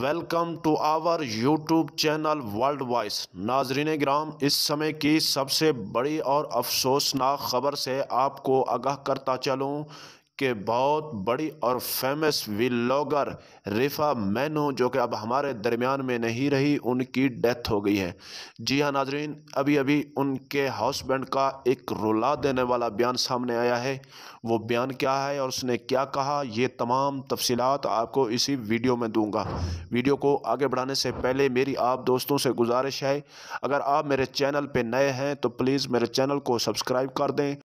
welcome to our YouTube channel world voice नाजरीन ग्राम इस समय की सबसे बड़ी और अफसोसनाक ख़बर से आपको आगाह करता चलूँ के बहुत बड़ी और फेमस विलॉगर रिफ़ा मैनू जो कि अब हमारे दरमियान में नहीं रही उनकी डेथ हो गई है जी हाँ नाजरीन अभी अभी उनके हाउसबैंड का एक रुला देने वाला बयान सामने आया है वो बयान क्या है और उसने क्या कहा ये तमाम तफसीत आपको इसी वीडियो में दूंगा वीडियो को आगे बढ़ाने से पहले मेरी आप दोस्तों से गुजारिश है अगर आप मेरे चैनल पर नए हैं तो प्लीज़ मेरे चैनल को सब्सक्राइब कर दें